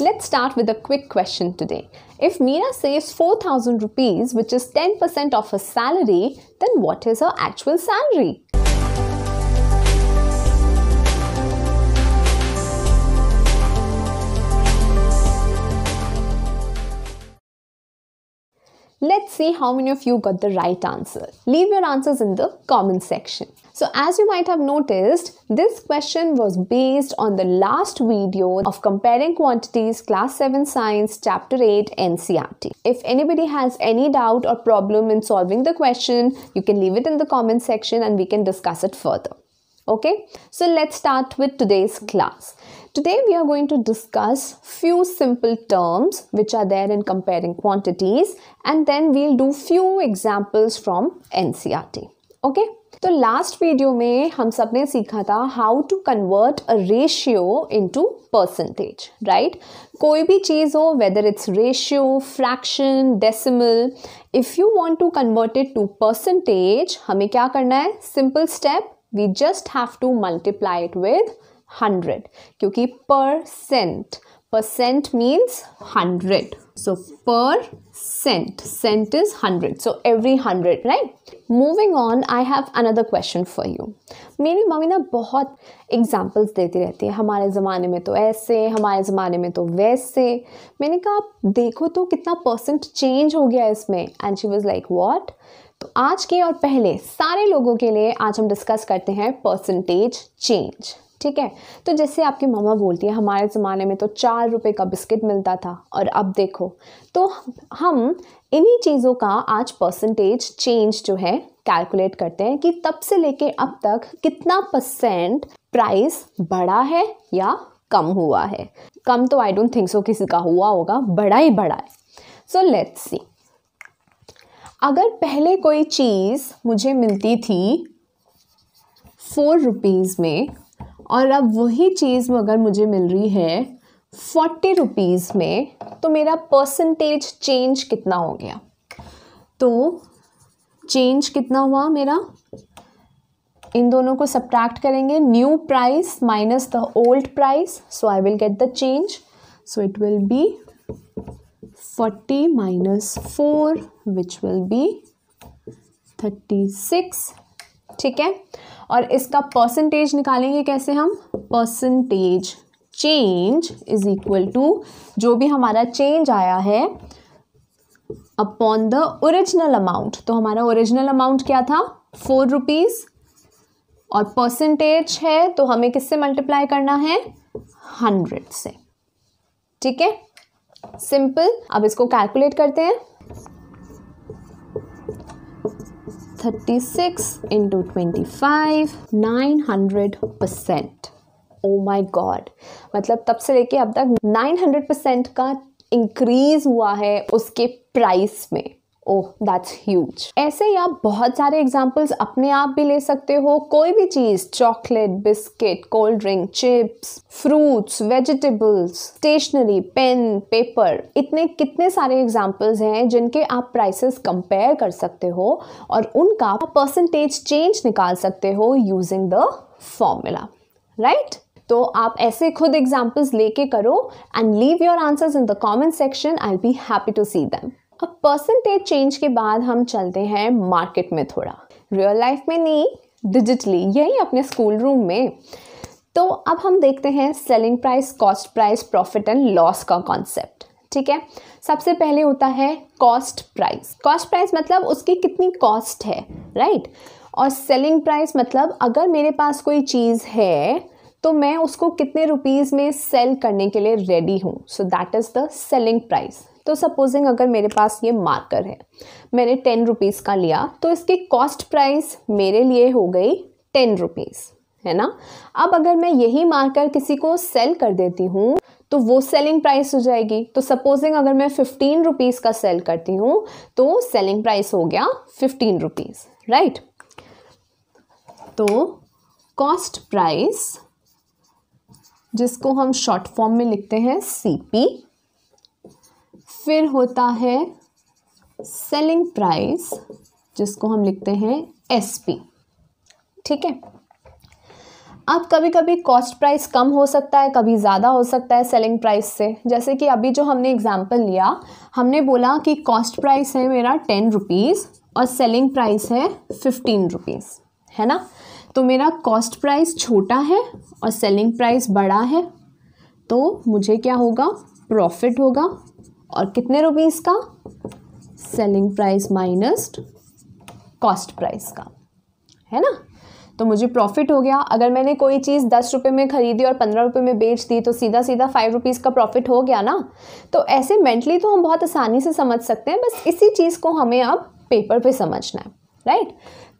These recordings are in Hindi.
Let's start with a quick question today. If Meera saves 4000 rupees, which is 10% of her salary, then what is her actual salary? Let's see how many of you got the right answer. Leave your answers in the comment section. So as you might have noticed, this question was based on the last video of comparing quantities class 7 science chapter 8 NCRT. If anybody has any doubt or problem in solving the question, you can leave it in the comment section and we can discuss it further. Okay, so let's start with today's class. Today we are going to discuss few simple terms which are there in comparing quantities and then we'll do few examples from NCRT. Okay? तो लास्ट वीडियो में हम सब ने सीखा था how to convert a ratio into percentage right कोई भी चीज़ हो whether it's ratio fraction decimal if you want to convert it to percentage हमें क्या करना है simple step we just have to multiply it with hundred क्योंकि percent cent means hundred so per cent cent is hundred so every hundred right moving on I have another question for you मेरी मम्मी ना बहुत एग्जाम्पल्स देती रहती है हमारे ज़माने में तो ऐसे हमारे ज़माने में तो वैसे मैंने कहा आप देखो तो कितना परसेंट चेंज हो गया इसमें and she was like what तो आज के और पहले सारे लोगों के लिए आज हम डिस्कस करते हैं परसेंटेज चेंज ठीक है तो जैसे आपकी मम्मा बोलती है हमारे ज़माने में तो चार रुपये का बिस्किट मिलता था और अब देखो तो हम इन्हीं चीज़ों का आज परसेंटेज चेंज जो है कैलकुलेट करते हैं कि तब से लेके अब तक कितना परसेंट प्राइस बढ़ा है या कम हुआ है कम तो आई डोंट थिंक सो किसी का हुआ होगा बड़ा ही बड़ा है सो लेट्स सी अगर पहले कोई चीज़ मुझे मिलती थी फोर रुपीज़ में और अब वही चीज़ अगर मुझे मिल रही है फोर्टी रुपीज़ में तो मेरा परसेंटेज चेंज कितना हो गया तो चेंज कितना हुआ मेरा इन दोनों को सब्ट्रैक्ट करेंगे new price minus the old price so I will get the change so it will be forty minus four which will be thirty six ठीक है और इसका परसेंटेज निकालेंगे कैसे हम percentage change is equal to जो भी हमारा चेंज आया है अपॉन द ओरिजिनल अमाउंट तो हमारा ओरिजिनल अमाउंट क्या था फोर रुपीज़ और परसेंटेज है तो हमें किससे मल्टीप्लाई करना है हंड्रेड से ठीक है सिंपल अब इसको कैलकुलेट करते हैं 36 into 25 900 percent oh my god मतलब तब से लेके अब तक 900 परसेंट का इंक्रीज हुआ है उसके प्राइस में ओह दैट्स ह्यूज ऐसे ही आप बहुत सारे एग्जाम्पल्स अपने आप भी ले सकते हो कोई भी चीज़ chocolate biscuit cold drink chips fruits vegetables stationery pen paper इतने कितने सारे एग्जाम्पल्स हैं जिनके आप प्राइसेस कंपेयर कर सकते हो और उनका परसेंटेज चेंज निकाल सकते हो यूजिंग द फॉर्मूला राइट तो आप ऐसे खुद एग्जाम्पल्स लेके करो and leave your answers in the comment section I be happy to see them अब परसेंटेज चेंज के बाद हम चलते हैं मार्केट में थोड़ा रियल लाइफ में नहीं डिजिटली यही अपने स्कूल रूम में तो अब हम देखते हैं selling price cost price profit and loss का कॉन्सेप्ट ठीक है सबसे पहले होता है कॉस्ट प्राइस कॉस्ट प्राइस मतलब उसकी कितनी कॉस्ट है राइट right? और सेलिंग प्राइस मतलब अगर मेरे पास कोई चीज़ है तो मैं उसको कितने रुपीज़ में सेल करने के लिए रेडी हूँ so that is the selling price तो सपोजिंग अगर मेरे पास ये मार्कर है मैंने टेन रुपीज़ का लिया तो इसकी कॉस्ट प्राइस मेरे लिए हो गई टेन रुपीज़ है ना अब अगर मैं यही मार्कर किसी को सेल कर देती हूँ तो वो सेलिंग प्राइस हो जाएगी तो सपोजिंग अगर मैं फिफ्टीन रुपीज़ का सेल करती हूँ तो सेलिंग प्राइस हो गया फिफ्टीन रुपीज़ राइट तो कॉस्ट प्राइस जिसको हम शॉर्ट फॉर्म में लिखते हैं सी पी फिर होता है सेलिंग प्राइस जिसको हम लिखते हैं एस पी ठीक है अब कभी कभी कॉस्ट प्राइस कम हो सकता है कभी ज़्यादा हो सकता है सेलिंग प्राइस से जैसे कि अभी जो हमने एग्जांपल लिया हमने बोला कि कॉस्ट प्राइस है मेरा टेन रुपीज़ और सेलिंग प्राइस है फिफ्टीन रुपीज़ है ना तो मेरा कॉस्ट प्राइस छोटा है और सेलिंग प्राइस बड़ा है तो मुझे क्या होगा प्रॉफिट होगा और कितने रुपीज़ का selling price minus cost price का है ना तो मुझे प्रॉफिट हो गया अगर मैंने कोई चीज़ दस रुपये में ख़रीदी और पंद्रह रुपये में बेच दी तो सीधा सीधा फाइव रुपीज़ का प्रॉफिट हो गया ना तो ऐसे मेंटली तो हम बहुत आसानी से समझ सकते हैं बस इसी चीज़ को हमें अब पेपर पे समझना है राइट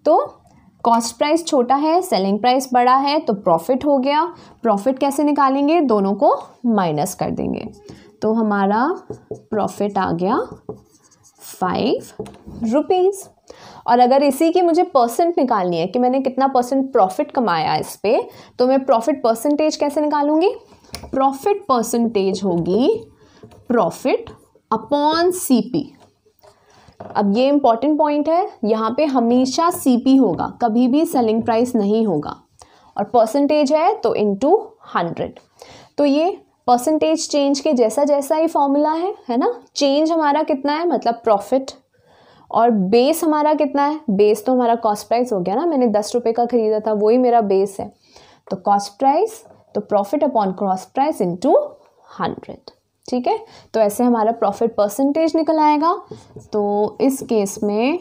तो कॉस्ट प्राइस छोटा है सेलिंग प्राइस बड़ा है तो प्रॉफिट हो गया प्रॉफिट कैसे निकालेंगे दोनों को माइनस कर देंगे तो हमारा प्रॉफिट आ गया फाइव रुपीज़ और अगर इसी की मुझे परसेंट निकालनी है कि मैंने कितना परसेंट प्रॉफिट कमाया इस पर तो मैं प्रॉफिट परसेंटेज कैसे निकालूंगी प्रॉफिट परसेंटेज होगी प्रॉफिट अपॉन सीपी अब ये इम्पॉर्टेंट पॉइंट है यहाँ पे हमेशा सीपी होगा कभी भी सेलिंग प्राइस नहीं होगा और परसेंटेज है तो इनटू हंड्रेड तो ये परसेंटेज चेंज के जैसा जैसा ही फॉर्मूला है है ना चेंज हमारा कितना है मतलब प्रॉफिट और बेस हमारा कितना है बेस तो हमारा कॉस्ट प्राइस हो गया ना मैंने दस रुपये का खरीदा था वही मेरा बेस है तो कॉस्ट प्राइस तो profit upon cost price into hundred ठीक है तो ऐसे हमारा प्रॉफिट परसेंटेज निकल आएगा तो इस केस में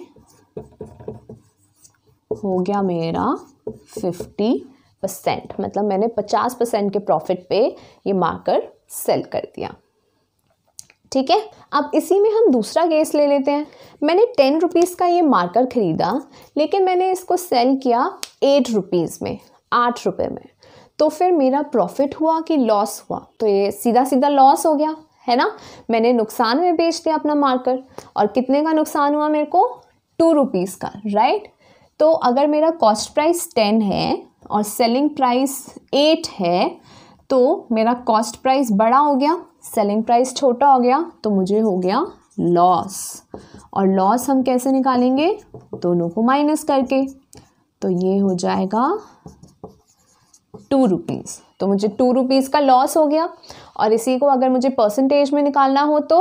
हो गया मेरा फिफ्टी परसेंट मतलब मैंने पचास परसेंट के प्रॉफिट पे ये मार्कर सेल कर दिया ठीक है अब इसी में हम दूसरा केस ले लेते हैं मैंने टेन रुपीज़ का ये मार्कर ख़रीदा लेकिन मैंने इसको सेल किया एट रुपीज़ में आठ रुपये में तो फिर मेरा प्रॉफिट हुआ कि लॉस हुआ तो ये सीधा सीधा लॉस हो गया है ना मैंने नुकसान में बेच दिया अपना मार्कर और कितने का नुकसान हुआ मेरे को टू रुपीज़ का राइट तो अगर मेरा कॉस्ट प्राइस टेन है और सेलिंग प्राइस एट है तो मेरा कॉस्ट प्राइस बड़ा हो गया सेलिंग प्राइस छोटा हो गया तो मुझे हो गया लॉस और लॉस हम कैसे निकालेंगे दोनों को माइनस करके तो ये हो जाएगा टू रुपीज़ तो मुझे टू रुपीज़ का लॉस हो गया और इसी को अगर मुझे परसेंटेज में निकालना हो तो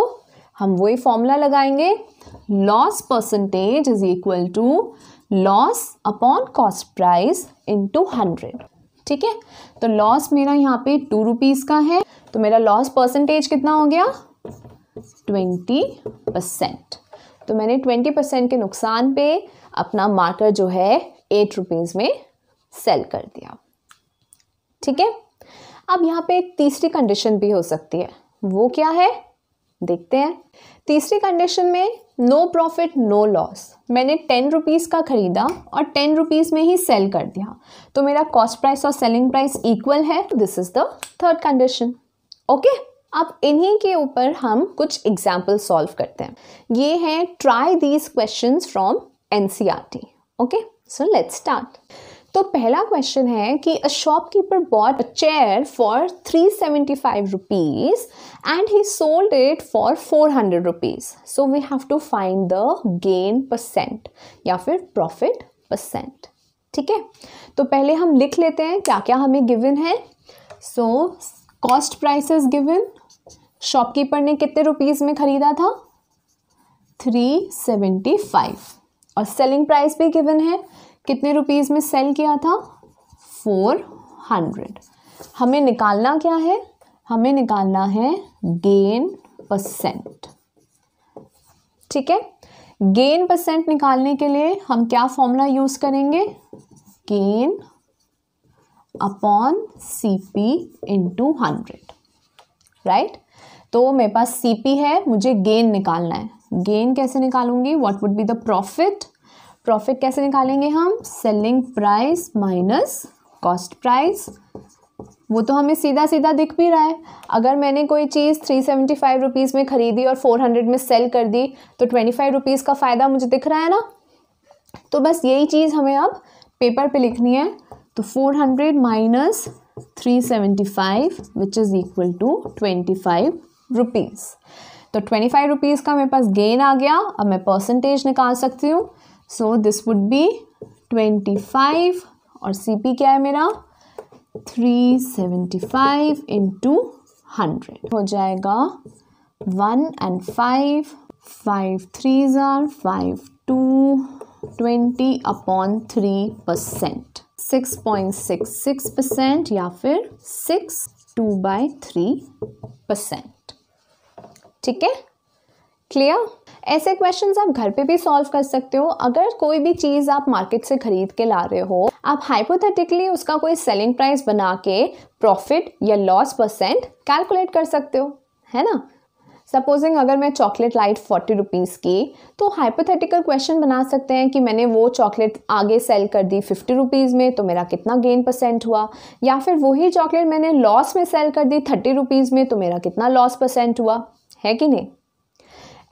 हम वही फॉर्मूला लगाएंगे loss percentage is equal to loss upon cost price into hundred ठीक है तो लॉस मेरा यहाँ पे टू रुपीज़ का है तो मेरा लॉस परसेंटेज कितना हो गया ट्वेंटी परसेंट तो मैंने ट्वेंटी परसेंट के नुकसान पे अपना मार्कर जो है एट रुपीज़ में सेल कर दिया ठीक है अब यहाँ पे एक तीसरी कंडीशन भी हो सकती है वो क्या है देखते हैं तीसरी कंडीशन में नो प्रॉफिट नो लॉस मैंने टेन रुपीज़ का ख़रीदा और टेन रुपीज़ में ही सेल कर दिया तो मेरा कॉस्ट प्राइस और सेलिंग प्राइस इक्वल है this is the third condition okay अब इन्हीं के ऊपर हम कुछ एग्जाम्पल सॉल्व करते हैं ये हैं try these question from N okay so let's start तो पहला क्वेश्चन है कि a shopkeeper bought a chair for three seventy five rupees and he sold it for four hundred rupees so we have to find the gain percent या फिर प्रॉफिट परसेंट ठीक है तो पहले हम लिख लेते हैं क्या क्या हमें गिवन है so cost price is given shopkeeper ने कितने रुपीज़ में ख़रीदा था थ्री सेवेंटी फाइव और सेलिंग प्राइस भी गिवन है कितने रुपीज़ में सेल किया था फोर हंड्रेड हमें निकालना क्या है हमें निकालना है गेन परसेंट ठीक है गेन परसेंट निकालने के लिए हम क्या फॉर्मूला यूज़ करेंगे gain upon C P into hundred right तो मेरे पास सी पी है मुझे गेन निकालना है गेन कैसे निकालूंगी what would be the profit profit कैसे निकालेंगे हम selling price minus cost price वो तो हमें सीधा सीधा दिख भी रहा है अगर मैंने कोई चीज़ थ्री सेवेंटी फाइव रुपीज़ में ख़रीदी और फोर हंड्रेड में सेल कर दी तो ट्वेंटी फाइव रुपीज़ का फ़ायदा मुझे दिख रहा है ना तो बस यही चीज़ हमें अब पेपर पे लिखनी है तो four hundred minus three seventy five which is equal to twenty five rupees तो ट्वेंटी फाइव रुपीज़ का मेरे पास गेन आ गया अब मैं परसेंटेज निकाल सकती हूँ so this would be twenty five और सी पी क्या है मेरा three seventy five into hundred हो जाएगा one and five five three ज़ार five two twenty upon three percent six point six six percent या फिर six two by three percent ठीक है क्लियर ऐसे क्वेश्चंस आप घर पे भी सॉल्व कर सकते हो अगर कोई भी चीज़ आप मार्केट से खरीद के ला रहे हो आप हाइपोथेटिकली उसका कोई सेलिंग प्राइस बना के प्रॉफिट या लॉस परसेंट कैलकुलेट कर सकते हो है ना सपोजिंग अगर मैं चॉकलेट लाइट फोर्टी रुपीज़ की तो हाइपोथेटिकल क्वेश्चन बना सकते हैं कि मैंने वो चॉकलेट आगे सेल कर दी फिफ्टी रुपीज़ में तो मेरा कितना गेन परसेंट हुआ या फिर वही चॉकलेट मैंने लॉस में सेल कर दी थर्टी रुपीज़ में तो मेरा कितना लॉस परसेंट हुआ है कि नहीं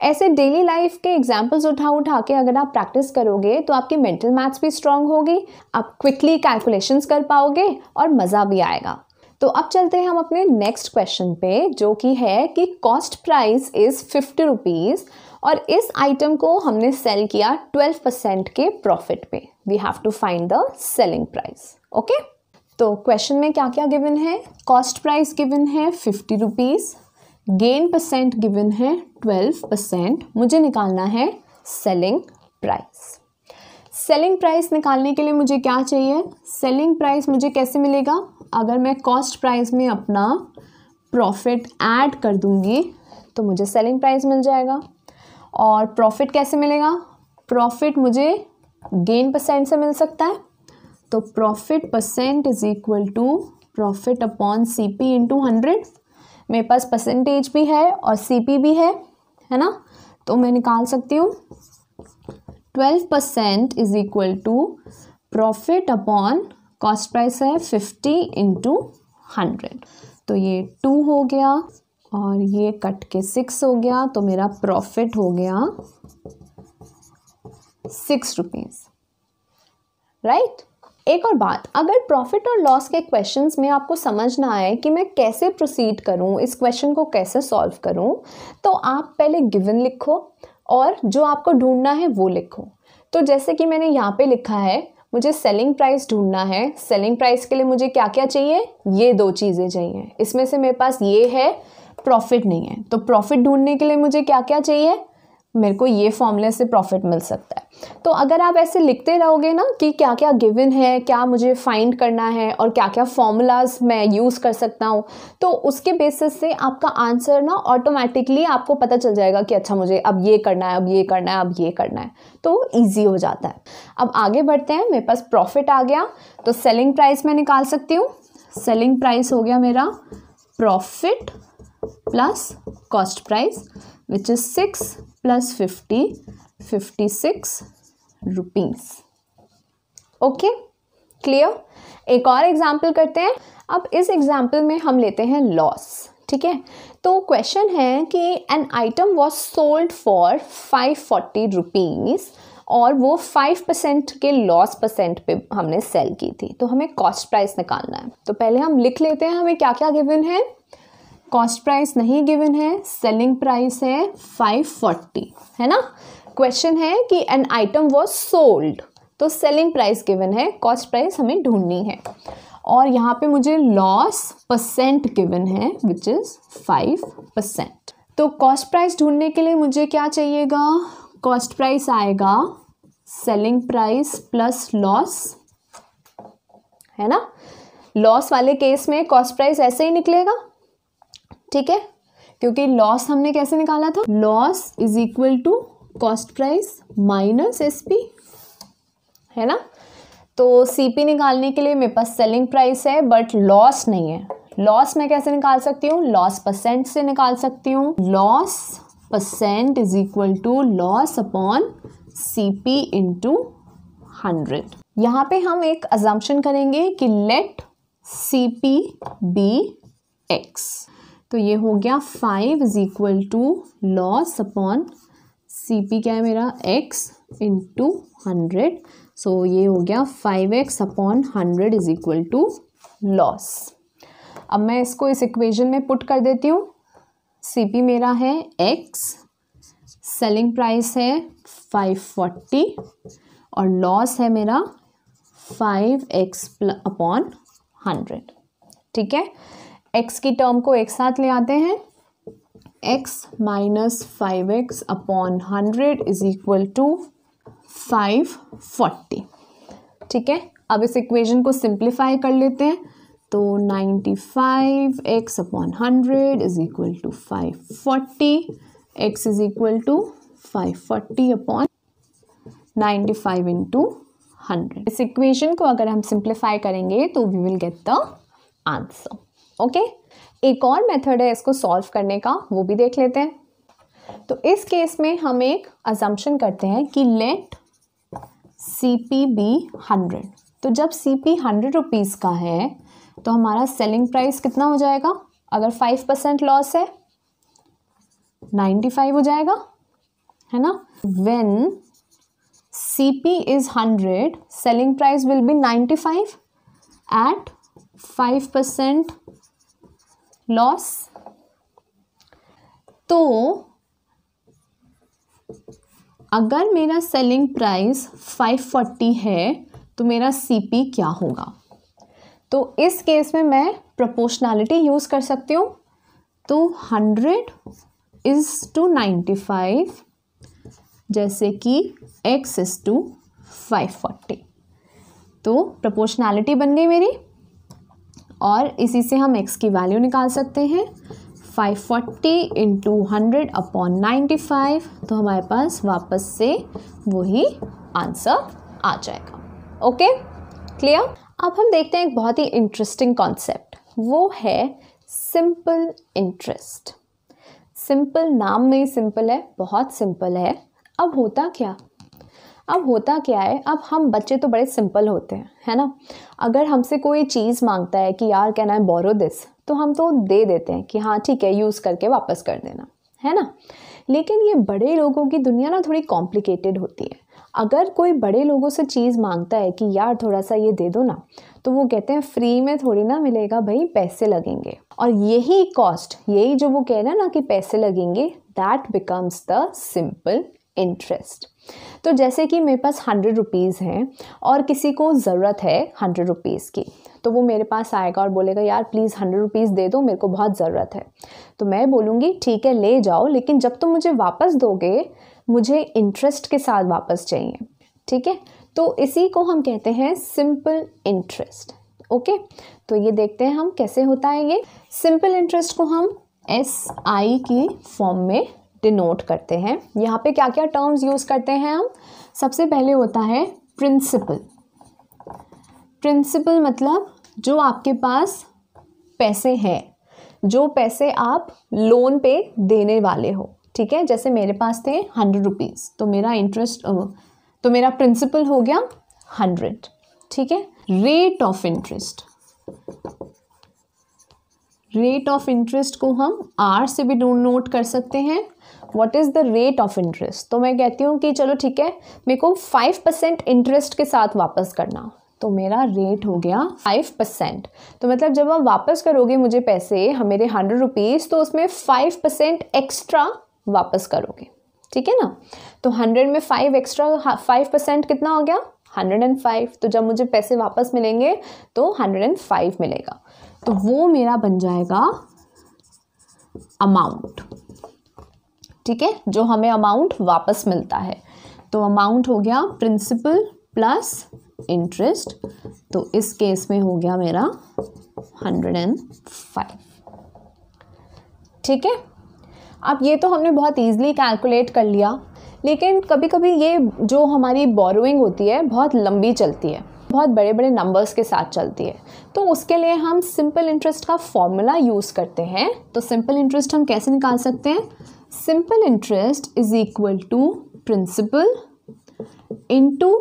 ऐसे डेली लाइफ के एग्जाम्पल्स उठा उठा के अगर आप प्रैक्टिस करोगे तो आपकी मेंटल मैथ्स भी स्ट्रांग होगी आप क्विकली कैलकुलेशंस कर पाओगे और मज़ा भी आएगा तो अब चलते हैं हम अपने नेक्स्ट क्वेश्चन पे जो कि है कि cost price is fifty rupees और इस आइटम को हमने सेल किया ट्वेल्व परसेंट के प्रॉफिट पे we have to find the selling price okay तो क्वेश्चन में क्या क्या गिवन है कॉस्ट प्राइस गिवन है fifty rupees gain percent given है ट्वेल्व परसेंट मुझे निकालना है सेलिंग प्राइस सेलिंग प्राइस निकालने के लिए मुझे क्या चाहिए सेलिंग प्राइस मुझे कैसे मिलेगा अगर मैं कॉस्ट प्राइस में अपना प्रॉफिट ऐड कर दूंगी तो मुझे सेलिंग प्राइस मिल जाएगा और प्रॉफिट कैसे मिलेगा प्रॉफिट मुझे गेन परसेंट से मिल सकता है तो profit percent is equal to profit upon C P into hundred मेरे पास परसेंटेज भी है और सीपी भी है है ना तो मैं निकाल सकती हूँ twelve percent is equal to profit upon cost price है फिफ्टी इंटू हंड्रेड तो ये टू हो गया और ये कट के सिक्स हो गया तो मेरा प्रॉफिट हो गया सिक्स रुपीज़ राइट एक और बात अगर प्रॉफिट और लॉस के क्वेश्चंस में आपको समझ ना आए कि मैं कैसे प्रोसीड करूं इस क्वेश्चन को कैसे सॉल्व करूं तो आप पहले गिवन लिखो और जो आपको ढूंढना है वो लिखो तो जैसे कि मैंने यहाँ पे लिखा है मुझे सेलिंग प्राइस ढूंढना है सेलिंग प्राइस के लिए मुझे क्या क्या चाहिए ये दो चीज़ें चाहिए इसमें से मेरे पास ये है प्रॉफिट नहीं है तो प्रॉफिट ढूंढने के लिए मुझे क्या क्या चाहिए मेरे को ये फॉर्मूले से प्रॉफिट मिल सकता है तो अगर आप ऐसे लिखते रहोगे ना कि क्या क्या गिवन है क्या मुझे फाइंड करना है और क्या क्या फॉर्मूलाज मैं यूज़ कर सकता हूँ तो उसके बेसिस से आपका आंसर ना ऑटोमेटिकली आपको पता चल जाएगा कि अच्छा मुझे अब ये करना है अब ये करना है अब ये करना है तो ईजी हो जाता है अब आगे बढ़ते हैं मेरे पास प्रॉफिट आ गया तो सेलिंग प्राइस मैं निकाल सकती हूँ सेलिंग प्राइस हो गया मेरा profit plus cost price which is 6 plus 50 56 rupees okay clear एक और एग्जाम्पल करते हैं अब इस एग्जाम्पल में हम लेते हैं लॉस ठीक है तो क्वेश्चन है कि an item was sold for five forty rupees और वो फाइव परसेंट के लॉस परसेंट पे हमने सेल की थी तो हमें कॉस्ट प्राइस निकालना है तो पहले हम लिख लेते हैं हमें क्या क्या गिवन है कॉस्ट प्राइस नहीं गिवन है सेलिंग प्राइस है फाइव फोर्टी है ना क्वेश्चन है कि एन आइटम वॉज सोल्ड तो सेलिंग प्राइस गिवन है कॉस्ट प्राइस हमें ढूंढनी है और यहाँ पे मुझे लॉस परसेंट गिवन है विच इज़ फाइव परसेंट तो कॉस्ट प्राइस ढूंढने के लिए मुझे क्या चाहिएगा कॉस्ट प्राइस आएगा सेलिंग प्राइस प्लस लॉस है ना लॉस वाले केस में कॉस्ट प्राइस ऐसे ही निकलेगा ठीक है क्योंकि लॉस हमने कैसे निकाला था loss is equal to cost price minus S P है ना तो सी पी निकालने के लिए मेरे पास सेलिंग प्राइस है बट लॉस नहीं है लॉस मैं कैसे निकाल सकती हूँ लॉस परसेंट से निकाल सकती हूँ loss percent is equal to loss upon C P into hundred यहाँ पे हम एक अजम्पन करेंगे कि let C P be X तो ये हो गया five is equal to loss upon C P क्या है मेरा एक्स इंटू हंड्रेड सो ये हो गया five X upon hundred is equal to loss अब मैं इसको इस इक्वेशन में पुट कर देती हूँ सी पी मेरा है एक्स सेलिंग प्राइस है फाइव फोर्टी और लॉस है मेरा फाइव एक्स अपॉन हंड्रेड ठीक है एक्स की टर्म को एक साथ ले आते हैं X minus five X upon hundred is equal to five forty ठीक है अब इस इक्वेशन को सिंप्लीफाई कर लेते हैं तो ninety five X upon hundred is equal to five forty X is equal to five forty upon ninety five into hundred इस इक्वेशन को अगर हम सिंप्लीफाई करेंगे तो we will get the answer okay okay? एक और मेथड है इसको सॉल्व करने का वो भी देख लेते हैं तो इस केस में हम एक अजम्पन करते हैं कि let C P be hundred तो जब सी पी हंड्रेड रुपीज़ का है तो हमारा सेलिंग प्राइस कितना हो जाएगा अगर फाइव परसेंट लॉस है नाइन्टी फाइव हो जाएगा है ना when C P is hundred selling price will be ninety five at five percent loss तो अगर मेरा सेलिंग प्राइस 540 है तो मेरा सीपी क्या होगा तो इस केस में मैं प्रोपोर्शनैलिटी यूज़ कर सकती हूँ तो 100 इज़ टू 95 जैसे कि x इज़ टू 540 तो प्रोपोर्शनैलिटी बन गई मेरी और इसी से हम x की वैल्यू निकाल सकते हैं 540 forty into hundred upon ninety तो हमारे पास वापस से वही आंसर आ जाएगा ओके क्लियर अब हम देखते हैं एक बहुत ही इंटरेस्टिंग कॉन्सेप्ट वो है सिंपल इंटरेस्ट सिंपल नाम में ही सिंपल है बहुत सिंपल है अब होता क्या अब होता क्या है अब हम बच्चे तो बड़े सिंपल होते हैं है ना अगर हमसे कोई चीज़ मांगता है कि यार कैन आई बोरो दिस तो हम तो दे देते हैं कि हाँ ठीक है यूज़ करके वापस कर देना है ना लेकिन ये बड़े लोगों की दुनिया ना थोड़ी कॉम्प्लिकेटेड होती है अगर कोई बड़े लोगों से चीज़ मांगता है कि यार थोड़ा सा ये दे दो ना तो वो कहते हैं फ्री में थोड़ी ना मिलेगा भाई पैसे लगेंगे और यही कॉस्ट यही जो वो कह रहे हैं ना कि पैसे लगेंगे that becomes the simple interest तो जैसे कि मेरे पास हंड्रेड रुपीज़ हैं और किसी को ज़रूरत है हंड्रेड रुपीज़ की तो वो मेरे पास आएगा और बोलेगा यार प्लीज़ हंड्रेड रुपीज़ दे दो मेरे को बहुत ज़रूरत है तो मैं बोलूँगी ठीक है ले जाओ लेकिन जब तुम तो मुझे वापस दोगे मुझे इंटरेस्ट के साथ वापस चाहिए ठीक है तो इसी को हम कहते हैं सिंपल इंटरेस्ट ओके तो ये देखते हैं हम कैसे होता है ये सिंपल इंटरेस्ट को हम एस आई की फॉर्म में डिनोट करते हैं यहाँ पे क्या क्या टर्म्स यूज़ करते हैं हम सबसे पहले होता है प्रिंसिपल प्रिंसिपल मतलब जो आपके पास पैसे हैं जो पैसे आप लोन पे देने वाले हो ठीक है जैसे मेरे पास थे हंड्रेड रुपीज़ तो मेरा इंटरेस्ट तो मेरा प्रिंसिपल हो गया हंड्रेड ठीक है rate of interest rate of interest को हम आर से भी नोट कर सकते हैं what is the rate of interest तो मैं कहती हूँ कि चलो ठीक है मेरे को फाइव परसेंट इंटरेस्ट के साथ वापस करना तो मेरा रेट हो गया फाइव परसेंट तो मतलब जब आप वापस करोगे मुझे पैसे मेरे हंड्रेड रुपीज़ तो उसमें फाइव परसेंट एक्स्ट्रा वापस करोगे ठीक है ना तो हंड्रेड में फाइव एक्स्ट्रा फाइव परसेंट कितना हो गया हंड्रेड एंड फाइव तो जब मुझे पैसे वापस मिलेंगे तो हंड्रेड एंड फाइव मिलेगा तो वो मेरा बन जाएगा अमाउंट ठीक है जो हमें अमाउंट वापस मिलता है तो अमाउंट हो गया प्रिंसिपल प्लस इंटरेस्ट तो इस केस में हो गया मेरा हंड्रेड एंड फाइव ठीक है अब ये तो हमने बहुत ईजिली कैलकुलेट कर लिया लेकिन कभी कभी ये जो हमारी बोरोइंग होती है बहुत लंबी चलती है बहुत बड़े बड़े नंबर्स के साथ चलती है तो उसके लिए हम सिंपल इंटरेस्ट का फॉर्मूला यूज़ करते हैं तो सिंपल इंटरेस्ट हम कैसे निकाल सकते हैं simple interest is equal to principal into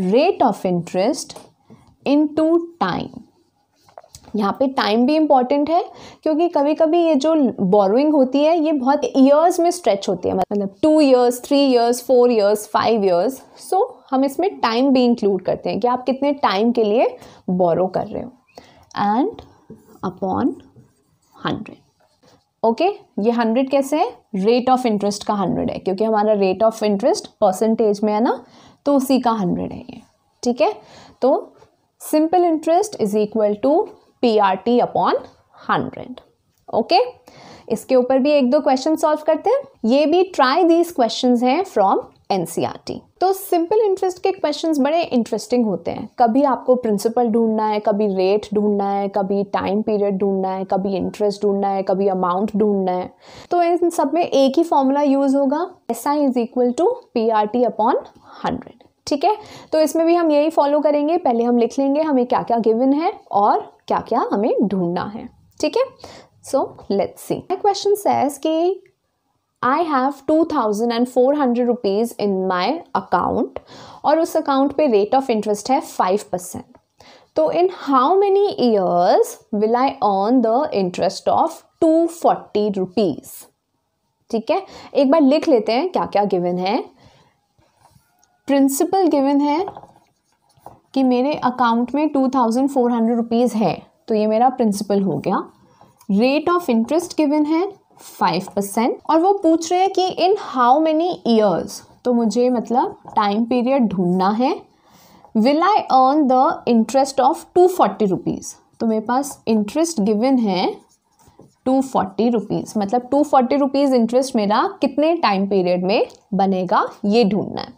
rate of interest into time यहाँ पे टाइम भी इम्पॉर्टेंट है क्योंकि कभी कभी ये जो बोरोइंग होती है ये बहुत ईयर्स में स्ट्रेच होती है मतलब two years three years four years five years so हम इसमें टाइम भी इंक्लूड करते हैं कि आप कितने टाइम के लिए बोरो कर रहे हो एंड अपॉन हंड्रेड ओके ये हंड्रेड कैसे है रेट ऑफ इंटरेस्ट का हंड्रेड है क्योंकि हमारा रेट ऑफ इंटरेस्ट परसेंटेज में है ना तो उसी का हंड्रेड है ये ठीक है तो simple interest is equal to P R T upon hundred okay इसके ऊपर भी एक दो क्वेश्चन सॉल्व करते हैं ये भी ट्राई दीज क्वेश्चन हैं फ्रॉम एनसीईआरटी e तो सिंपल इंटरेस्ट के क्वेश्चंस बड़े इंटरेस्टिंग होते हैं कभी आपको प्रिंसिपल ढूंढना है कभी रेट ढूंढना है कभी टाइम पीरियड ढूंढना है कभी इंटरेस्ट ढूंढना है कभी अमाउंट ढूंढना है तो इन सब में एक ही फॉर्मूला यूज होगा S I is equal to P R T upon hundred ठीक है तो इसमें भी हम यही फॉलो करेंगे पहले हम लिख लेंगे हमें क्या क्या गिवन है और क्या क्या हमें ढूंढना है ठीक है so let's see question says कि I have two thousand and four hundred rupees in my account और उस अकाउंट पे रेट ऑफ इंटरेस्ट है फाइव परसेंट तो in how many years will I earn the interest of two forty rupees ठीक है एक बार लिख लेते हैं क्या क्या गिवन है प्रिंसिपल गिवन है कि मेरे अकाउंट में two thousand four hundred rupees है तो ये मेरा प्रिंसिपल हो गया रेट ऑफ इंटरेस्ट गिवन है फाइव परसेंट और वो पूछ रहे हैं कि इन हाउ मेनी ईयर्स तो मुझे मतलब टाइम पीरियड ढूंढना है will I earn the interest of two forty rupees तो मेरे पास इंटरेस्ट गिवन है टू फोर्टी रुपीज़ मतलब टू फोर्टी रुपीज़ इंटरेस्ट मेरा कितने टाइम पीरियड में बनेगा ये ढूंढना है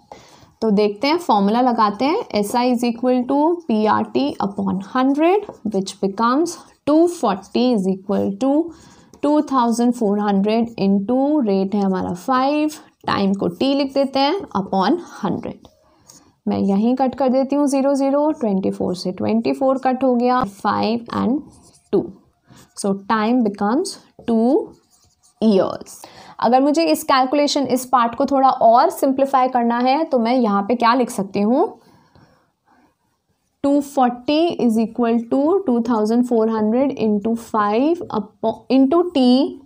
तो देखते हैं फॉर्मूला लगाते हैं S I is equal to P R T upon hundred which becomes two forty is equal to two thousand four hundred into rate है हमारा फाइव टाइम को टी लिख देते हैं अपॉन हंड्रेड मैं यहीं कट कर देती हूँ ज़ीरो ज़ीरो ट्वेंटी फोर से ट्वेंटी फोर कट हो गया five and two so time becomes two years अगर मुझे इस कैलकुलेशन इस पार्ट को थोड़ा और सिंप्लीफाई करना है तो मैं यहाँ पे क्या लिख सकती हूँ two forty is equal to two thousand four hundred into five upon into T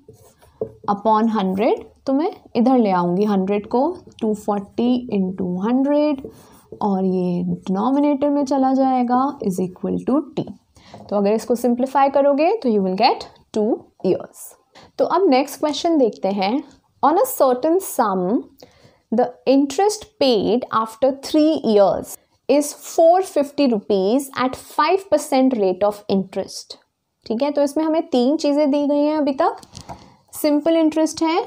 upon hundred तो मैं इधर ले आऊँगी हंड्रेड को टू फोर्टी इंटू हंड्रेड और ये डिनोमिनेटर में चला जाएगा इज इक्वल टू टी तो अगर इसको सिंप्लीफाई करोगे तो you will get two years तो अब नेक्स्ट क्वेश्चन देखते हैं on a certain sum the interest paid after three years is four fifty rupees at five percent rate of interest ठीक है तो इसमें हमें तीन चीज़ें दी गई हैं अभी तक सिंपल इंटरेस्ट है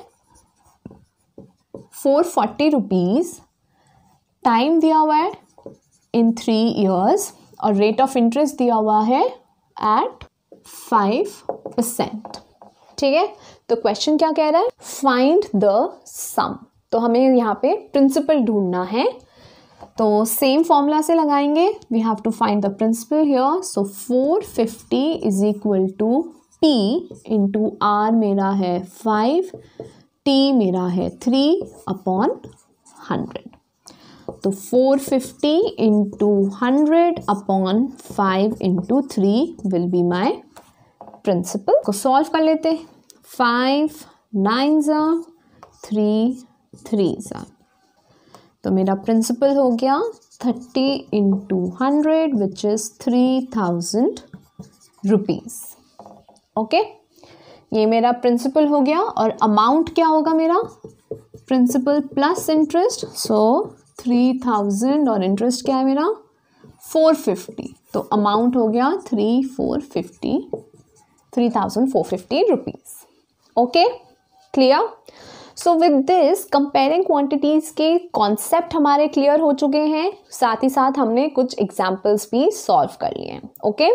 फोर फोर्टी रुपीज़ टाइम दिया हुआ है इन थ्री ईयर्स और रेट ऑफ इंटरेस्ट दिया हुआ है एट फाइव परसेंट ठीक है तो क्वेश्चन क्या कह रहा है फाइंड द सम तो हमें यहाँ पे प्रिंसिपल ढूंढना है तो सेम फॉर्मूला से लगाएंगे we have to find the principal here so four fifty is equal to P into R मेरा है फाइव टी मेरा है थ्री अपॉन हंड्रेड तो four fifty into hundred upon five into three will be my principal को सॉल्व कर लेते फाइव नाइन ज़ा थ्री थ्री ज़ा तो मेरा प्रिंसिपल हो गया thirty into hundred which is three thousand rupees okay ये मेरा प्रिंसिपल हो गया और अमाउंट क्या होगा मेरा principal plus interest so three thousand और इंटरेस्ट क्या है मेरा फोर फिफ्टी तो अमाउंट हो गया three four fifty three thousand four fifty rupees okay clear so with this comparing quantities के कॉन्सेप्ट हमारे क्लियर हो चुके हैं साथ ही साथ हमने कुछ एग्जांपल्स भी सॉल्व कर लिए हैं okay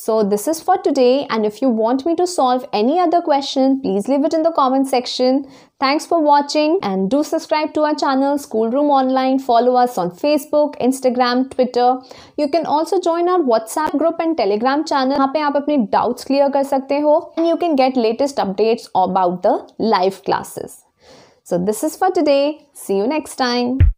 so this is for today and if you want me to solve any other question please leave it in the comment section thanks for watching and do subscribe to our channel school room online follow us on Facebook Instagram Twitter you can also join our WhatsApp group and Telegram channel यहाँ पे आप अपने डाउट्स क्लियर कर सकते हो and you can get latest updates about the live classes So, this is for today. See you next time.